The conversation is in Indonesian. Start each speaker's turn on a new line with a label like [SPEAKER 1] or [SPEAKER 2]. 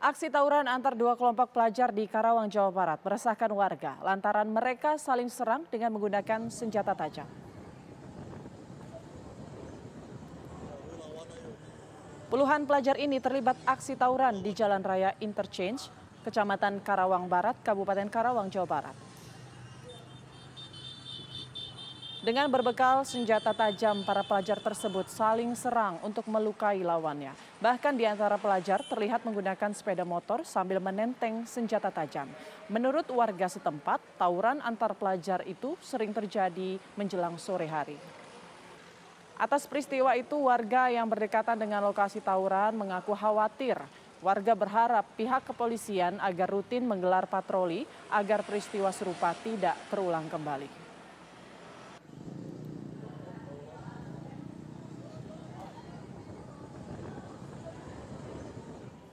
[SPEAKER 1] Aksi tawuran antar dua kelompok pelajar di Karawang, Jawa Barat meresahkan warga lantaran mereka saling serang dengan menggunakan senjata tajam. Puluhan pelajar ini terlibat aksi tawuran di Jalan Raya Interchange, Kecamatan Karawang Barat, Kabupaten Karawang, Jawa Barat. Dengan berbekal senjata tajam, para pelajar tersebut saling serang untuk melukai lawannya. Bahkan di antara pelajar terlihat menggunakan sepeda motor sambil menenteng senjata tajam. Menurut warga setempat, tawuran antar pelajar itu sering terjadi menjelang sore hari. Atas peristiwa itu, warga yang berdekatan dengan lokasi tawuran mengaku khawatir. Warga berharap pihak kepolisian agar rutin menggelar patroli agar peristiwa serupa tidak terulang kembali.